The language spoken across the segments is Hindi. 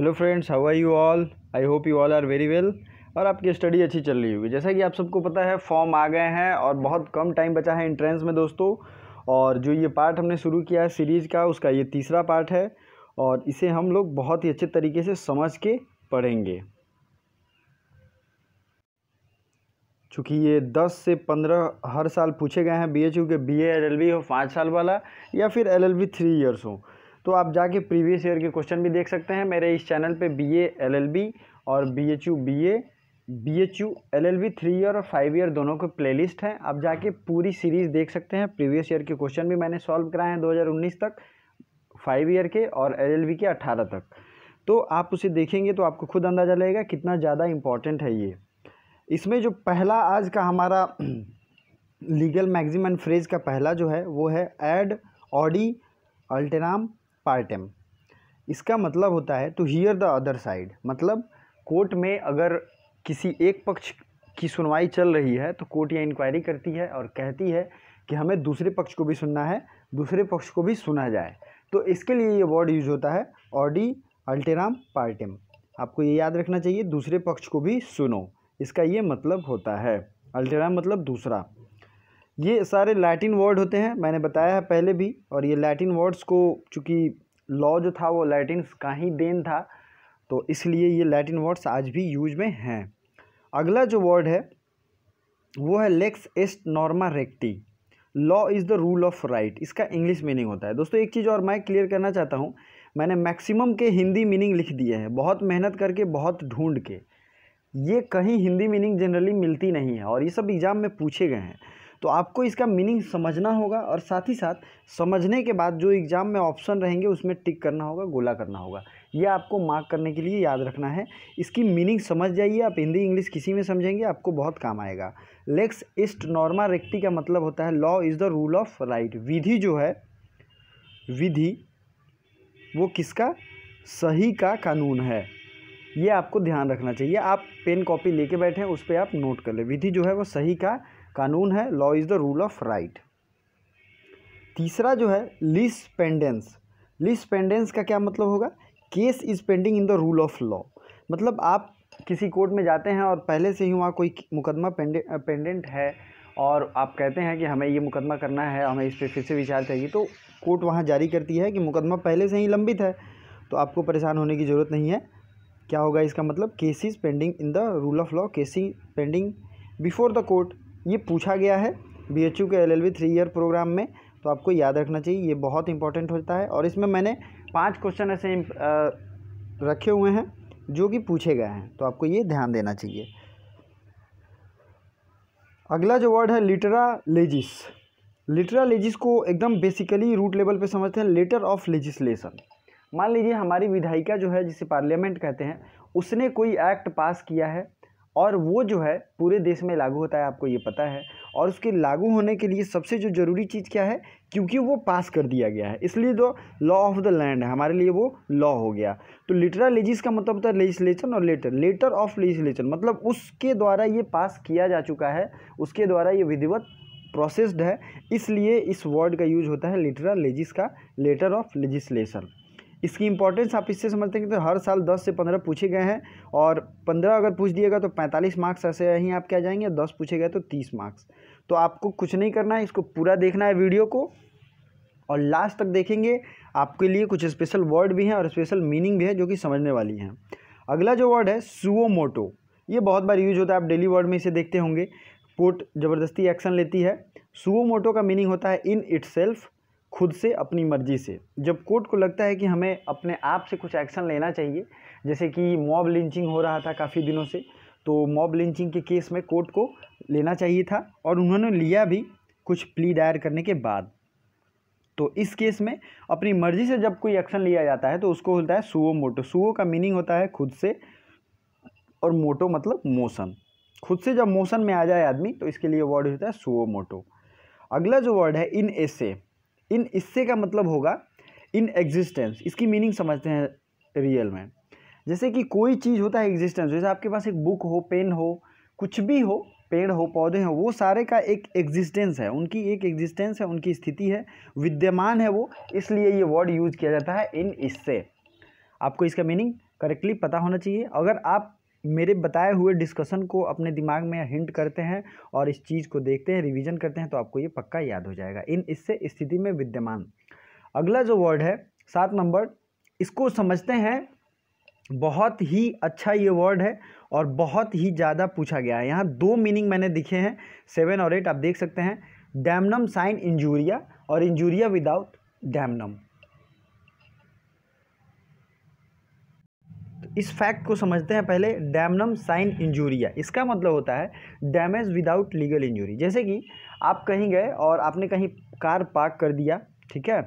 hello friends how are you all I hope you all are very well और आपकी स्टडी अच्छी चल रही होगी जैसा कि आप सबको पता है फॉर्म आ गए हैं और बहुत कम टाइम बचा है इंट्रेंस में दोस्तों और जो ये पार्ट हमने शुरू किया है सीरीज़ का उसका ये तीसरा पार्ट है और इसे हम लोग बहुत ही अच्छे तरीके से समझ के पढ़ेंगे चूँकि ये 10 से 15 हर साल पूछे गए हैं यू के बी एल एलएलबी हो पाँच साल वाला या फिर L L B three years हो तो आप जाके प्रीवियस ईयर के क्वेश्चन भी देख सकते हैं मेरे इस चैनल पे B A L L B और B H U B A B H U L L B three year और फाइव ईयर दोनों के प्लेलिस्ट हैं आप जाके पूरी सीरीज़ देख सकते हैं प्रीवियस ईयर के क्वेश्चन भी मैंने सॉल्व कराए हैं उन्नीस तक फाइव ईयर के और एल एल बी के अट्ठारह तक तो आप उसे देखेंगे तो आपको खुद अंदाज़ा लगेगा कितना ज़्यादा इम्पॉर्टेंट है ये इसमें जो पहला आज का हमारा लीगल एंड फ्रेज का पहला जो है वो है एड ऑडी अल्टेराम पार्टम इसका मतलब होता है to hear the other side मतलब कोर्ट में अगर किसी एक पक्ष की सुनवाई चल रही है तो कोर्ट यह इंक्वायरी करती है और कहती है कि हमें दूसरे पक्ष को भी सुनना है दूसरे पक्ष को भी सुना जाए तो इसके लिए ये वर्ड यूज होता है ऑडी अल्टेराम पार्टम आपको ये याद रखना चाहिए दूसरे पक्ष को भी सुनो इसका ये मतलब होता है अल्टेराम मतलब दूसरा ये सारे लैटिन वर्ड होते हैं मैंने बताया है पहले भी और ये लैटिन वर्ड्स को चूँकि लॉ जो था वो लैटिन का ही देन था तो इसलिए ये लैटिन वर्ड्स आज भी यूज में हैं अगला जो वर्ड है वो है lex est norma recti law is the rule of right इसका इंग्लिश मीनिंग होता है दोस्तों एक चीज़ और मैं क्लियर करना चाहता हूँ मैंने मैक्सिमम के हिंदी मीनिंग लिख दिए हैं बहुत मेहनत करके बहुत ढूंढ के ये कहीं हिंदी मीनिंग जनरली मिलती नहीं है और ये सब एग्ज़ाम में पूछे गए हैं तो आपको इसका मीनिंग समझना होगा और साथ ही साथ समझने के बाद जो एग्ज़ाम में ऑप्शन रहेंगे उसमें टिक करना होगा गोला करना होगा ये आपको मार्क करने के लिए याद रखना है इसकी मीनिंग समझ जाइए आप हिंदी इंग्लिश किसी में समझेंगे आपको बहुत काम आएगा लेक्स इस्ट नॉर्मा रेक्टी का मतलब होता है law is the rule of right विधि जो है विधि वो किसका सही का कानून है ये आपको ध्यान रखना चाहिए आप पेन कॉपी लेके बैठे हैं उस पर आप नोट कर लें विधि जो है वो सही का कानून है law is the rule of right तीसरा जो है लिस पेंडेंस लिस पेंडेंस का क्या मतलब होगा case is pending in the rule of law मतलब आप किसी कोर्ट में जाते हैं और पहले से ही वहाँ कोई मुकदमा पेंडेंट है और आप कहते हैं कि हमें ये मुकदमा करना है हमें इस पर फिर से विचार चाहिए तो कोर्ट वहाँ जारी करती है कि मुकदमा पहले से ही लंबित है तो आपको परेशान होने की ज़रूरत नहीं है क्या होगा इसका मतलब case is pending in the rule of law case pending before the court ये पूछा गया है बी एच यू के L L B three year program में तो आपको याद रखना चाहिए ये बहुत इंपॉर्टेंट होता है और इसमें मैंने पाँच क्वेश्चन ऐसे रखे हुए हैं जो कि पूछे गए हैं तो आपको ये ध्यान देना चाहिए अगला जो वर्ड है लिटरा लेजिस लिटरा लेजिस को एकदम बेसिकली रूट लेवल पे समझते हैं लेटर ऑफ लेजिस्लेशन मान लीजिए हमारी विधायिका जो है जिसे पार्लियामेंट कहते हैं उसने कोई एक्ट पास किया है और वो जो है पूरे देश में लागू होता है आपको ये पता है और उसके लागू होने के लिए सबसे जो ज़रूरी चीज़ क्या है क्योंकि वो पास कर दिया गया है इसलिए जो लॉ ऑफ द लैंड है हमारे लिए वो लॉ हो गया तो लिटरल लेजिस का मतलब होता है लेजिस्लेशन और लेटर लेटर ऑफ लेजिस्लेशन मतलब उसके द्वारा ये पास किया जा चुका है उसके द्वारा ये विधिवत प्रोसेस्ड है इसलिए इस वर्ड का यूज होता है लिटरल लेजिस का लेटर ऑफ लेजिस्लेशन इसकी इंपॉर्टेंस आप इससे समझते हैं कि तो हर साल 10 से 15 पूछे गए हैं और 15 अगर पूछ दिएगा तो 45 मार्क्स ऐसे ही आपके आ जाएंगे दस पूछे गए तो 30 मार्क्स तो आपको कुछ नहीं करना है इसको पूरा देखना है वीडियो को और लास्ट तक देखेंगे आपके लिए कुछ स्पेशल वर्ड भी हैं और स्पेशल मीनिंग भी है जो कि समझने वाली हैं अगला जो वर्ड है सुओमोटो मोटो ये बहुत बार यूज होता है आप डेली वर्ड में इसे देखते होंगे कोर्ट ज़बरदस्ती एक्शन लेती है सुओमोटो मोटो का मीनिंग होता है इन इट्सल्फ़ खुद से अपनी मर्जी से जब कोर्ट को लगता है कि हमें अपने आप से कुछ एक्शन लेना चाहिए जैसे कि मॉब लिंचिंग हो रहा था काफ़ी दिनों से तो मॉब लिंचिंग के केस में कोर्ट को लेना चाहिए था और उन्होंने लिया भी कुछ प्ली दायर करने के बाद तो इस केस में अपनी मर्जी से जब कोई एक्शन लिया जाता है तो उसको होता है सुओ मोटो सुओ का मीनिंग होता है खुद से और मोटो मतलब मोशन खुद से जब मोशन में आ जाए आदमी तो इसके लिए वर्ड होता है सुओ मोटो अगला जो वर्ड है इन एसे इन इससे का मतलब होगा इन एग्जिस्टेंस इसकी मीनिंग समझते हैं रियल में जैसे कि कोई चीज़ होता है एग्जिस्टेंस जैसे आपके पास एक बुक हो पेन हो कुछ भी हो पेड़ हो पौधे हो वो सारे का एक एग्जिस्टेंस है उनकी एक एग्जिस्टेंस है उनकी स्थिति है विद्यमान है वो इसलिए ये वर्ड यूज किया जाता है इन इससे आपको इसका मीनिंग करेक्टली पता होना चाहिए अगर आप मेरे बताए हुए डिस्कशन को अपने दिमाग में हिंट करते हैं और इस चीज़ को देखते हैं रिवीजन करते हैं तो आपको ये पक्का याद हो जाएगा इन इससे स्थिति में विद्यमान अगला जो वर्ड है सात नंबर इसको समझते हैं बहुत ही अच्छा ये वर्ड है और बहुत ही ज़्यादा पूछा गया है यहाँ दो मीनिंग मैंने दिखे हैं सेवन और एट आप देख सकते हैं डैमनम साइन इंजूरिया और इंजूरिया विदाउट डैमनम इस फैक्ट को समझते हैं पहले डैमनम साइन इंजूरिया इसका मतलब होता है डैमेज विदाउट लीगल इंजूरी जैसे कि आप कहीं गए और आपने कहीं कार पार्क कर दिया ठीक है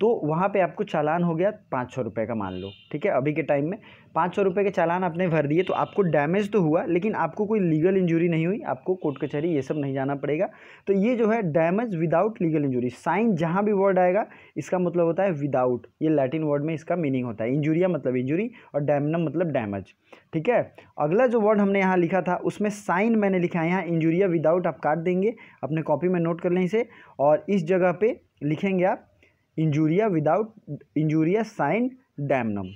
तो वहाँ पे आपको चालान हो गया पाँच सौ रुपये का मान लो ठीक है अभी के टाइम में पाँच सौ रुपये के चालान आपने भर दिए तो आपको डैमेज तो हुआ लेकिन आपको कोई लीगल इंजरी नहीं हुई आपको कोर्ट कचहरी ये सब नहीं जाना पड़ेगा तो ये जो है damage without legal injury sine जहाँ भी वर्ड आएगा इसका मतलब होता है विदाउट ये लैटिन वर्ड में इसका मीनिंग होता है इंजुरिया मतलब इंजुरी और डैमनम मतलब डैमेज ठीक है अगला जो वर्ड हमने यहाँ लिखा था उसमें साइन मैंने लिखा है यहाँ इंजुरिया विदाउट आप काट देंगे अपने कॉपी में नोट कर लें इसे और इस जगह पर लिखेंगे आप injuria without injuria sine damnum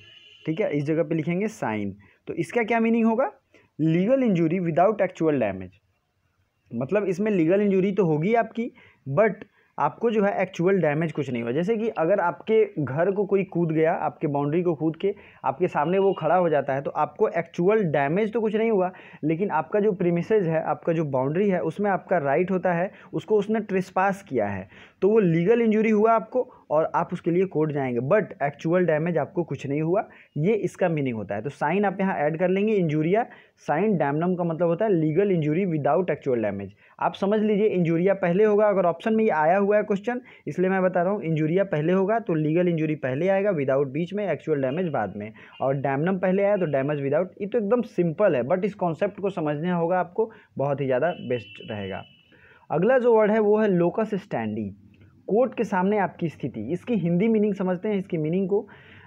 ठीक है इस जगह पे लिखेंगे साइन तो इसका क्या मीनिंग होगा legal injury without actual damage मतलब इसमें लीगल इंजूरी तो होगी आपकी बट आपको जो है एक्चुअल डैमेज कुछ नहीं हुआ जैसे कि अगर आपके घर को कोई कूद गया आपके बाउंड्री को कूद के आपके सामने वो खड़ा हो जाता है तो आपको एक्चुअल डैमेज तो कुछ नहीं हुआ लेकिन आपका जो प्रीमिसेज है आपका जो बाउंड्री है उसमें आपका राइट होता है उसको उसने ट्रिस्पास किया है तो वो लीगल इंजरी हुआ आपको और आप उसके लिए कोर्ट जाएंगे बट एक्चुअल डैमेज आपको कुछ नहीं हुआ ये इसका मीनिंग होता है तो साइन आप यहाँ ऐड कर लेंगे इंजूरिया साइन डैमनम का मतलब होता है legal injury without actual damage आप समझ लीजिए इंजूरिया पहले होगा अगर ऑप्शन में ये आया हुआ है क्वेश्चन इसलिए मैं बता रहा हूँ इंजूरिया पहले होगा तो लीगल इंजुरी पहले आएगा विदाउट बीच में एक्चुअल डैमेज बाद में और डैमनम पहले आया तो डैमेज विदाउट ये तो एकदम सिंपल है बट इस कॉन्सेप्ट को समझना होगा आपको बहुत ही ज़्यादा बेस्ट रहेगा अगला जो वर्ड है वो है लोकस स्टैंडी कोर्ट के सामने आपकी स्थिति इसकी हिंदी मीनिंग समझते हैं इसकी मीनिंग को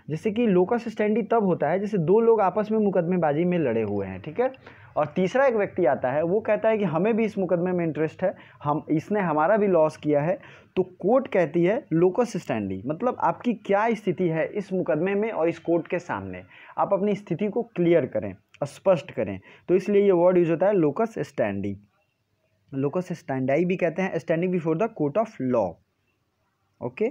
जैसे कि लोकस स्टैंडी तब होता है जैसे दो लोग आपस में मुकदमेबाजी में लड़े हुए हैं ठीक है और तीसरा एक व्यक्ति आता है वो कहता है कि हमें भी इस मुकदमे में इंटरेस्ट है हम इसने हमारा भी लॉस किया है तो कोर्ट कहती है लोकस स्टैंडी मतलब आपकी क्या स्थिति है इस मुकदमे में और इस कोर्ट के सामने आप अपनी स्थिति को क्लियर करें स्पष्ट करें तो इसलिए ये वर्ड यूज होता है लोकस स्टैंडी लोकस स्टैंडाई भी कहते हैं standing before the court of law okay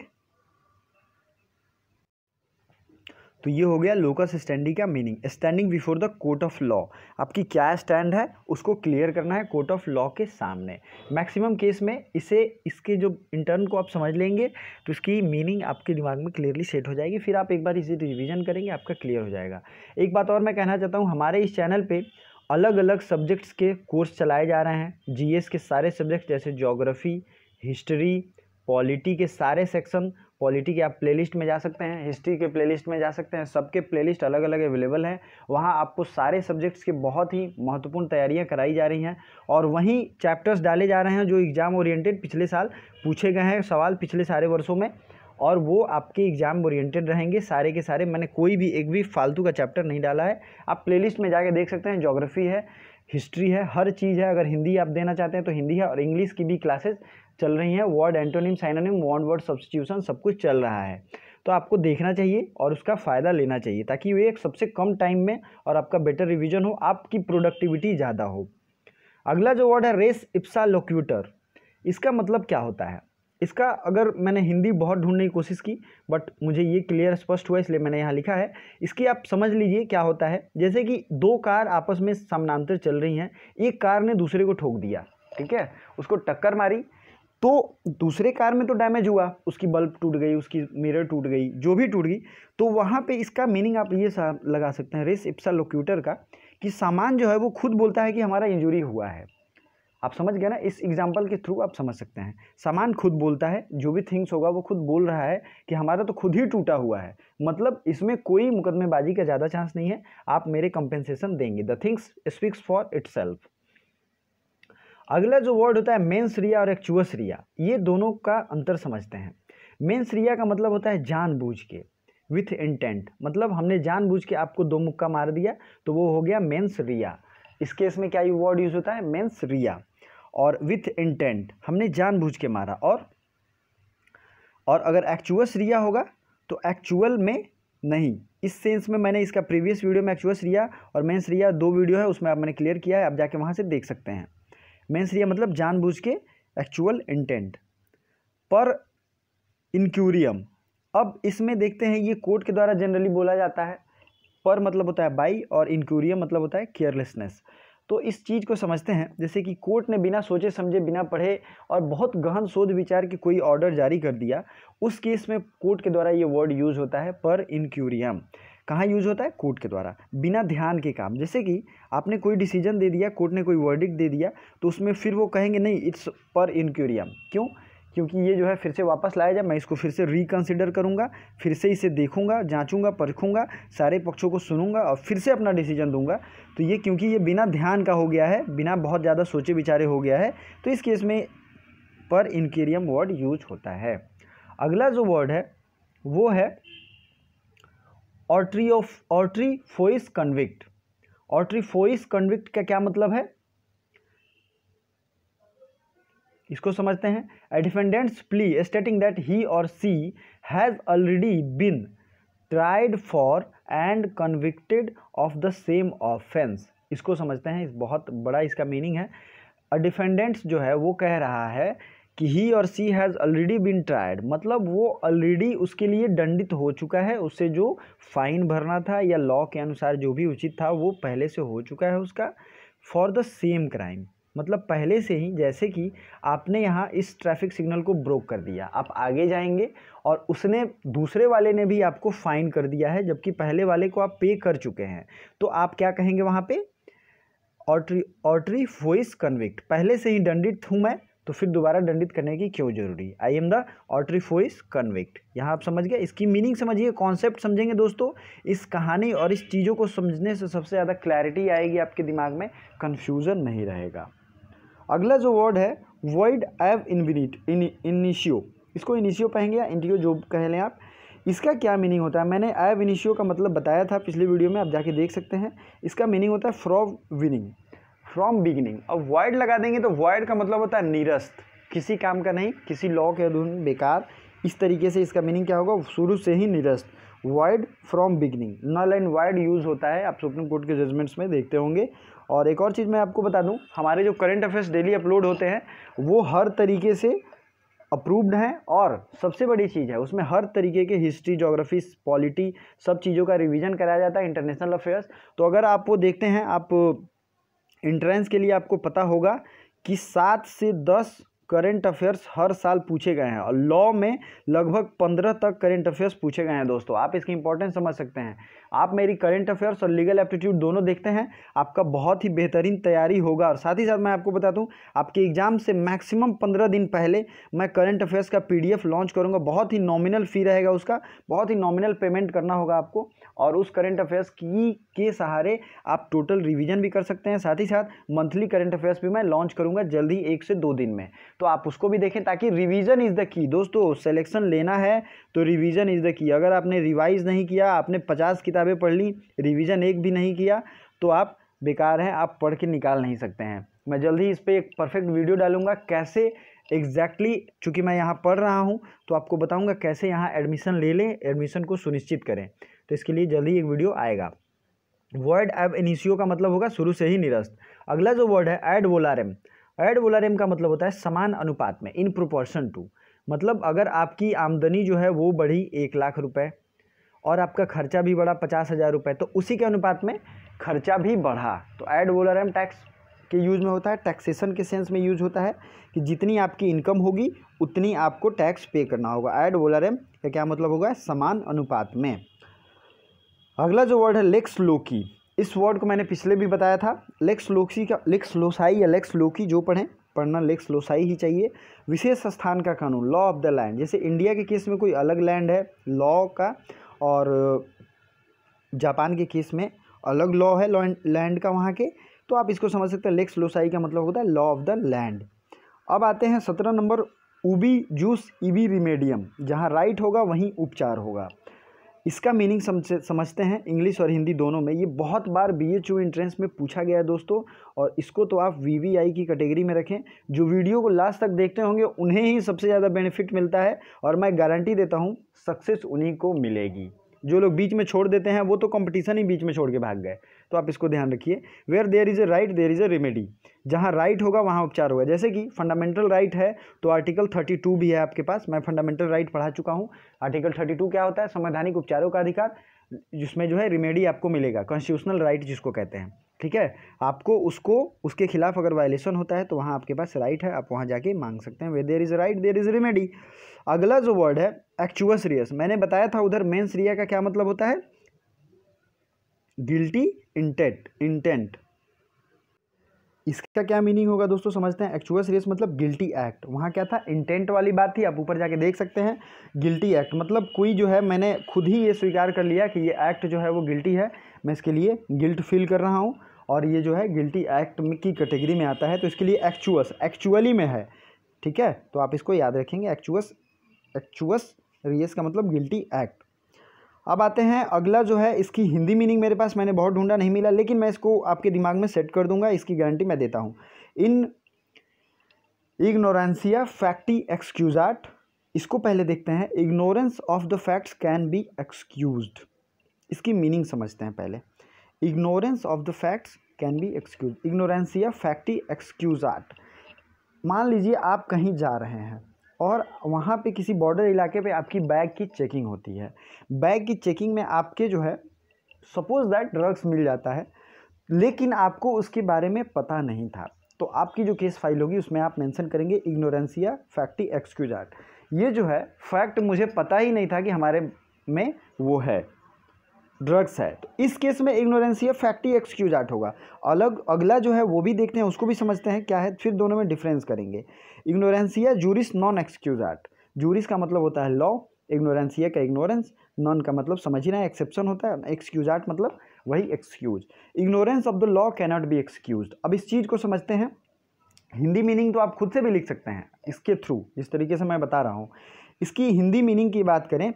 तो ये हो गया लोकस स्टैंडिंग का meaning standing before the court of law आपकी क्या स्टैंड है उसको क्लियर करना है कोर्ट ऑफ लॉ के सामने मैक्सिमम केस में इसे इसके जो इंटर्न को आप समझ लेंगे तो इसकी मीनिंग आपके दिमाग में क्लियरली सेट हो जाएगी फिर आप एक बार इसे रिविजन करेंगे आपका क्लियर हो जाएगा एक बात और मैं कहना चाहता हूँ हमारे इस चैनल पर अलग अलग सब्जेक्ट्स के कोर्स चलाए जा रहे हैं जी के सारे सब्जेक्ट जैसे जोग्राफ़ी हिस्ट्री पॉलिटी के सारे सेक्शन पॉलिटी के आप प्लेलिस्ट में जा सकते हैं हिस्ट्री के प्लेलिस्ट में जा सकते हैं सबके प्लेलिस्ट अलग अलग अवेलेबल है वहाँ आपको सारे सब्जेक्ट्स की बहुत ही महत्वपूर्ण तैयारियाँ कराई जा रही हैं और वहीं चैप्टर्स डाले जा रहे हैं जो एग्ज़ाम ओरिएंटेड पिछले साल पूछे गए हैं सवाल पिछले सारे वर्षों में और वो आपके एग्ज़ाम ओरिएंटेड रहेंगे सारे के सारे मैंने कोई भी एक भी फालतू का चैप्टर नहीं डाला है आप प्लेलिस्ट में जाके देख सकते हैं जोग्राफ़ी है हिस्ट्री है हर चीज़ है अगर हिंदी आप देना चाहते हैं तो हिंदी है और इंग्लिश की भी क्लासेस चल रही हैं word antonym synonym one word substitution सब कुछ चल रहा है तो आपको देखना चाहिए और उसका फ़ायदा लेना चाहिए ताकि एक सबसे कम टाइम में और आपका बेटर रिविजन हो आपकी प्रोडक्टिविटी ज़्यादा हो अगला जो वर्ड है रेस इप्सा लोक्यूटर इसका मतलब क्या होता है इसका अगर मैंने हिंदी बहुत ढूंढने की कोशिश की बट मुझे ये क्लियर स्पष्ट हुआ इसलिए मैंने यहाँ लिखा है इसकी आप समझ लीजिए क्या होता है जैसे कि दो कार आपस में समानांतर चल रही हैं एक कार ने दूसरे को ठोक दिया ठीक है उसको टक्कर मारी तो दूसरे कार में तो डैमेज हुआ उसकी बल्ब टूट गई उसकी मिरर टूट गई जो भी टूट गई तो वहाँ पे इसका मीनिंग आप ये सा लगा सकते हैं रेस इप्सा लोक्यूटर का कि सामान जो है वो खुद बोलता है कि हमारा इंजरी हुआ है आप समझ गए ना इस एग्जाम्पल के थ्रू आप समझ सकते हैं सामान खुद बोलता है जो भी थिंग्स होगा वो खुद बोल रहा है कि हमारा तो खुद ही टूटा हुआ है मतलब इसमें कोई मुकदमेबाजी का ज़्यादा चांस नहीं है आप मेरे कंपेंसेशन देंगे the things speaks for itself अगला जो वर्ड होता है मेन्स रिया और एक्चुअस रिया ये दोनों का अंतर समझते हैं मेन्स रिया का मतलब होता है जानबूझ के विथ इंटेंट मतलब हमने जानबूझ के आपको दो मुक्का मार दिया तो वो हो गया मेन्स रिया इस केस में क्या वर्ड यूज़ होता है मेन्स रिया और विथ इंटेंट हमने जानबूझ के मारा और और अगर एक्चुअस रिया होगा तो एक्चुअल में नहीं इस सेंस में मैंने इसका प्रीवियस वीडियो में एक्चुअस रिया और मेन्स रिया दो वीडियो है उसमें आप मैंने क्लियर किया है आप जाके वहाँ से देख सकते हैं मेंस रिया मतलब जानबूझ के एक्चुअल इंटेंट पर इनक्यूरियम अब इसमें देखते हैं ये कोर्ट के द्वारा जनरली बोला जाता है पर मतलब होता है बाई और इनक्यूरियम मतलब होता है केयरलेसनेस तो इस चीज़ को समझते हैं जैसे कि कोर्ट ने बिना सोचे समझे बिना पढ़े और बहुत गहन शोध विचार के कोई ऑर्डर जारी कर दिया उस केस में कोर्ट के द्वारा ये वर्ड यूज़ होता है पर इनक्यूरियम कहाँ यूज़ होता है कोर्ट के द्वारा बिना ध्यान के काम जैसे कि आपने कोई डिसीजन दे दिया कोर्ट ने कोई वर्डिक दे दिया तो उसमें फिर वो कहेंगे नहीं इट्स पर इनक्यूरियम क्यों क्योंकि ये जो है फिर से वापस लाया जाए मैं इसको फिर से रिकंसिडर करूँगा फिर से इसे देखूँगा जाँचूँगा परखूँगा सारे पक्षों को सुनूंगा और फिर से अपना डिसीजन दूंगा तो ये क्योंकि ये बिना ध्यान का हो गया है बिना बहुत ज़्यादा सोचे विचारे हो गया है तो इस केस में पर इनक्यूरियम वर्ड यूज होता है अगला जो वर्ड है वो है ऑर्ट्री ऑफ autrefois convict autrefois convict का क्या मतलब है इसको समझते हैं a defendant's plea stating that he or she has already been tried for and convicted of the same offence इसको समझते हैं इस बहुत बड़ा इसका मीनिंग है अ डिफेंडेंट्स जो है वो कह रहा है कि he or she has already been tried मतलब वो ऑलरेडी उसके लिए दंडित हो चुका है उससे जो फाइन भरना था या लॉ के अनुसार जो भी उचित था वो पहले से हो चुका है उसका फॉर द सेम क्राइम मतलब पहले से ही जैसे कि आपने यहाँ इस ट्रैफिक सिग्नल को ब्रोक कर दिया आप आगे जाएंगे और उसने दूसरे वाले ने भी आपको फ़ाइन कर दिया है जबकि पहले वाले को आप पे कर चुके हैं तो आप क्या कहेंगे वहाँ पे ऑटरी ऑटरी फोइस कन्विक्ट पहले से ही दंडित हूँ मैं तो फिर दोबारा दंडित करने की क्यों जरूरी I am the autrefois convict यहाँ आप समझ गए इसकी मीनिंग समझिए कॉन्सेप्ट समझेंगे दोस्तों इस कहानी और इस चीज़ों को समझने से सबसे ज़्यादा क्लैरिटी आएगी आपके दिमाग में कन्फ्यूज़न नहीं रहेगा अगला जो वर्ड है वर्ड एव इनविनिट इन इनिशियो इसको इनिशियो कहेंगे या इंटियो जो कह लें आप इसका क्या मीनिंग होता है मैंने एव इनिशियो का मतलब बताया था पिछले वीडियो में आप जाके देख सकते हैं इसका मीनिंग होता है फ्रॉ विनिंग फ्रॉम बिगिनिंग अब वर्ड लगा देंगे तो वर्ड का मतलब होता है निरस्त किसी काम का नहीं किसी लॉ के अधून बेकार इस तरीके से इसका मीनिंग क्या होगा शुरू से ही निरस्त word from beginning null and void use होता है आप सुप्रीम कोर्ट के जजमेंट्स में देखते होंगे और एक और चीज़ मैं आपको बता दूं हमारे जो करंट अफेयर्स डेली अपलोड होते हैं वो हर तरीके से अप्रूव्ड हैं और सबसे बड़ी चीज़ है उसमें हर तरीके के हिस्ट्री जोग्राफी पॉलिटी सब चीज़ों का रिविज़न कराया जाता है इंटरनेशनल अफेयर्स तो अगर आप वो देखते हैं आप इंट्रेंस के लिए आपको पता होगा कि सात से दस करेंट अफेयर्स हर साल पूछे गए हैं और लॉ में लगभग पंद्रह तक करेंट अफेयर्स पूछे गए हैं दोस्तों आप इसकी इंपॉर्टेंस समझ सकते हैं आप मेरी करंट अफेयर्स और लीगल एप्टीट्यूड दोनों देखते हैं आपका बहुत ही बेहतरीन तैयारी होगा और साथ ही साथ मैं आपको बता दूं आपके एग्जाम से मैक्सिमम पंद्रह दिन पहले मैं करंट अफेयर्स का पी लॉन्च करूँगा बहुत ही नॉमिनल फ़ी रहेगा उसका बहुत ही नॉमिनल पेमेंट करना होगा आपको और उस करंट अफेयर्स की के सहारे आप टोटल रिविजन भी कर सकते हैं साथ ही साथ मंथली करंट अफेयर्स भी मैं लॉन्च करूँगा जल्दी एक से दो दिन में तो आप उसको भी देखें ताकि रिवीजन इज़ द की दोस्तों सिलेक्शन लेना है तो रिवीजन इज़ द की अगर आपने रिवाइज़ नहीं किया आपने पचास किताबें पढ़ ली रिवीजन एक भी नहीं किया तो आप बेकार हैं आप पढ़ के निकाल नहीं सकते हैं मैं जल्दी इस पर एक परफेक्ट वीडियो डालूंगा कैसे एग्जैक्टली exactly, चूँकि मैं यहाँ पढ़ रहा हूँ तो आपको बताऊँगा कैसे यहाँ एडमिशन ले लें एडमिशन को सुनिश्चित करें तो इसके लिए जल्दी एक वीडियो आएगा वर्ड एब इनिशियो का मतलब होगा शुरू से ही निरस्त अगला जो वर्ड है एड वोलारम एड वोलारियम का मतलब होता है समान अनुपात में इन प्रोपोर्शन टू मतलब अगर आपकी आमदनी जो है वो बढ़ी एक लाख रुपए और आपका खर्चा भी बढ़ा पचास हज़ार रुपये तो उसी के अनुपात में खर्चा भी बढ़ा तो एड वोलारियम टैक्स के यूज़ में होता है टैक्सेशन के सेंस में यूज होता है कि जितनी आपकी इनकम होगी उतनी आपको टैक्स पे करना होगा एड वोलारियम का क्या मतलब होगा समान अनुपात में अगला जो वर्ड है लेक्स लोकी इस वर्ड को मैंने पिछले भी बताया था लेक्स लोक्सी का लेक्स लोसाई या लेक्स लोकी जो पढ़ें पढ़ना लेक्स लोसाई ही चाहिए विशेष स्थान का कानून लॉ ऑफ द लैंड जैसे इंडिया के केस में कोई अलग लैंड है लॉ का और जापान के केस में अलग लॉ है लैंड का वहाँ के तो आप इसको समझ सकते हैं लेक्स लोसाई का मतलब होता है लॉ ऑफ द लैंड अब आते हैं सत्रह नंबर उबी जूस इबी रिमेडियम जहाँ राइट होगा वहीं उपचार होगा इसका मीनिंग समझ समझते हैं इंग्लिश और हिंदी दोनों में ये बहुत बार बी एच यू एंट्रेंस में पूछा गया है दोस्तों और इसको तो आप वी वी आई की कैटेगरी में रखें जो वीडियो को लास्ट तक देखते होंगे उन्हें ही सबसे ज़्यादा बेनिफिट मिलता है और मैं गारंटी देता हूँ सक्सेस उन्हीं को मिलेगी जो लोग बीच में छोड़ देते हैं वो तो कॉम्पिटिशन ही बीच में छोड़ के भाग गए तो आप इसको ध्यान रखिए where there is a right there is a remedy जहाँ राइट होगा वहाँ उपचार होगा जैसे कि फंडामेंटल राइट है तो आर्टिकल थर्टी टू भी है आपके पास मैं फंडामेंटल राइट पढ़ा चुका हूँ आर्टिकल थर्टी टू क्या होता है संवैधानिक उपचारों का अधिकार जिसमें जो है रिमेडी आपको मिलेगा कॉन्स्टिट्यूशनल राइट जिसको कहते हैं ठीक है आपको उसको उसके खिलाफ अगर वायलेशन होता है तो वहाँ आपके पास राइट है आप वहाँ जाके मांग सकते हैं where there is right there is remedy अगला जो वर्ड है एक्चुअस रियस मैंने बताया था उधर मेन्स रिया का क्या मतलब होता है गिल्टी इंटेंट इंटेंट इसका क्या मीनिंग होगा दोस्तों समझते हैं एक्चुअस रेस मतलब गिल्टी एक्ट वहाँ क्या था इंटेंट वाली बात थी आप ऊपर जाके देख सकते हैं गिल्टी एक्ट मतलब कोई जो है मैंने खुद ही ये स्वीकार कर लिया कि ये एक्ट जो है वो गिल्टी है मैं इसके लिए गिल्ट फील कर रहा हूँ और ये जो है गिल्टी एक्ट की कैटेगरी में आता है तो इसके लिए एक्चुअस एक्चुअली में है ठीक है तो आप इसको याद रखेंगे एक्चुअस एक्चुअस रेस का मतलब गिल्टी एक्ट अब आते हैं अगला जो है इसकी हिंदी मीनिंग मेरे पास मैंने बहुत ढूंढा नहीं मिला लेकिन मैं इसको आपके दिमाग में सेट कर दूंगा इसकी गारंटी मैं देता हूँ इन इग्नोरेंसिया फैक्टी एक्सक्यूजाट इसको पहले देखते हैं ignorance of the facts can be excuse इसकी मीनिंग समझते हैं पहले ignorance of the facts can be excuse ignorantia facti excusat मान लीजिए आप कहीं जा रहे हैं और वहाँ पे किसी बॉर्डर इलाके पे आपकी बैग की चेकिंग होती है बैग की चेकिंग में आपके जो है सपोज़ दैट ड्रग्स मिल जाता है लेकिन आपको उसके बारे में पता नहीं था तो आपकी जो केस फाइल होगी उसमें आप मेंशन करेंगे इग्नोरेंसिया फैक्टी एक्सक्यूज एक्ट ये जो है फैक्ट मुझे पता ही नहीं था कि हमारे में वो है ड्रग्स है तो इस केस में इग्नोरेंसिया फैक्टी एक्सक्यूज आर्ट होगा अलग अगला जो है वो भी देखते हैं उसको भी समझते हैं क्या है फिर दोनों में डिफरेंस करेंगे ignorantia juris non excusat juris का मतलब होता है लॉ इग्नोरेंसिया का इग्नोरेंस नॉन का मतलब समझ ही रहे एक्सेप्शन होता है एक्सक्यूज आर्ट मतलब वही excuse ignorance of the law cannot be excuse अब इस चीज़ को समझते हैं हिंदी मीनिंग तो आप खुद से भी लिख सकते हैं इसके थ्रू जिस तरीके से मैं बता रहा हूँ इसकी हिंदी मीनिंग की बात करें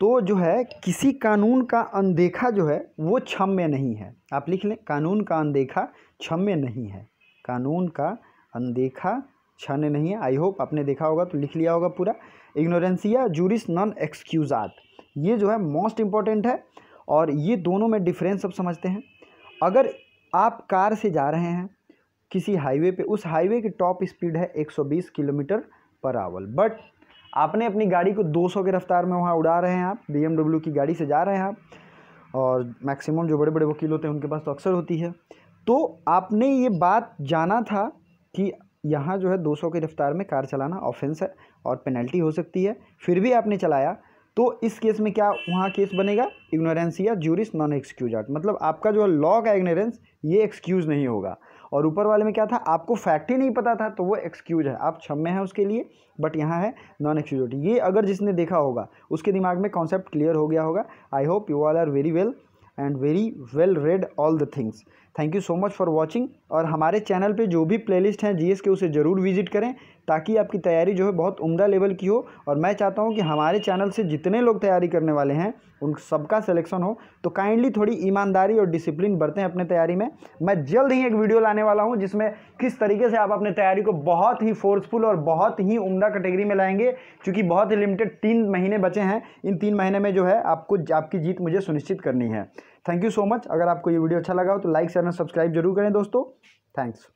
तो जो है किसी कानून का अनदेखा जो है वो क्षम्य नहीं है आप लिख लें कानून का अनदेखा क्षम्य नहीं है कानून का अनदेखा क्षण नहीं है आई होप आपने देखा होगा तो लिख लिया होगा पूरा इग्नोरेंसिया जूरिस नॉन एक्सक्यूजात ये जो है मोस्ट इम्पॉर्टेंट है और ये दोनों में डिफरेंस अब समझते हैं अगर आप कार से जा रहे हैं किसी हाईवे पे उस हाईवे की टॉप स्पीड है 120 किलोमीटर पर आवर बट आपने अपनी गाड़ी को 200 के रफ्तार में वहाँ उड़ा रहे हैं आप बी की गाड़ी से जा रहे हैं आप और मैक्सिमम जो बड़े बड़े वकील होते हैं उनके पास तो अक्सर होती है तो आपने ये बात जाना था कि यहाँ जो है 200 की रफ्तार में कार चलाना ऑफेंस है और पेनल्टी हो सकती है फिर भी आपने चलाया तो इस केस में क्या वहाँ केस बनेगा इग्नोरेंस या जूरिस नॉन एक्सक्यूज आर्ट मतलब आपका जो लॉ का इग्नोरेंस ये एक्सक्यूज़ नहीं होगा और ऊपर वाले में क्या था आपको फैक्ट ही नहीं पता था तो वो एक्सक्यूज है आप छम्मे हैं उसके लिए बट यहाँ है नॉन एक्सक्यूजिटी ये अगर जिसने देखा होगा उसके दिमाग में कॉन्सेप्ट क्लियर हो गया होगा I hope you all are very well and very well read all the things thank you so much for watching और हमारे चैनल पे जो भी प्लेलिस्ट हैं जीएस के उसे ज़रूर विजिट करें ताकि आपकी तैयारी जो है बहुत उम्दा लेवल की हो और मैं चाहता हूँ कि हमारे चैनल से जितने लोग तैयारी करने वाले हैं उन सबका सिलेक्शन हो तो काइंडली थोड़ी ईमानदारी और डिसिप्लिन बरतें अपने तैयारी में मैं जल्द ही एक वीडियो लाने वाला हूँ जिसमें किस तरीके से आप अपने तैयारी को बहुत ही फोर्सफुल और बहुत ही उमदा कैटेगरी में लाएंगे क्योंकि बहुत ही लिमिटेड तीन महीने बचे हैं इन तीन महीने में जो है आपको आपकी जीत मुझे सुनिश्चित करनी है थैंक यू सो मच अगर आपको ये वीडियो अच्छा लगा हो तो लाइक शेयर और सब्सक्राइब जरूर करें दोस्तों थैंक्स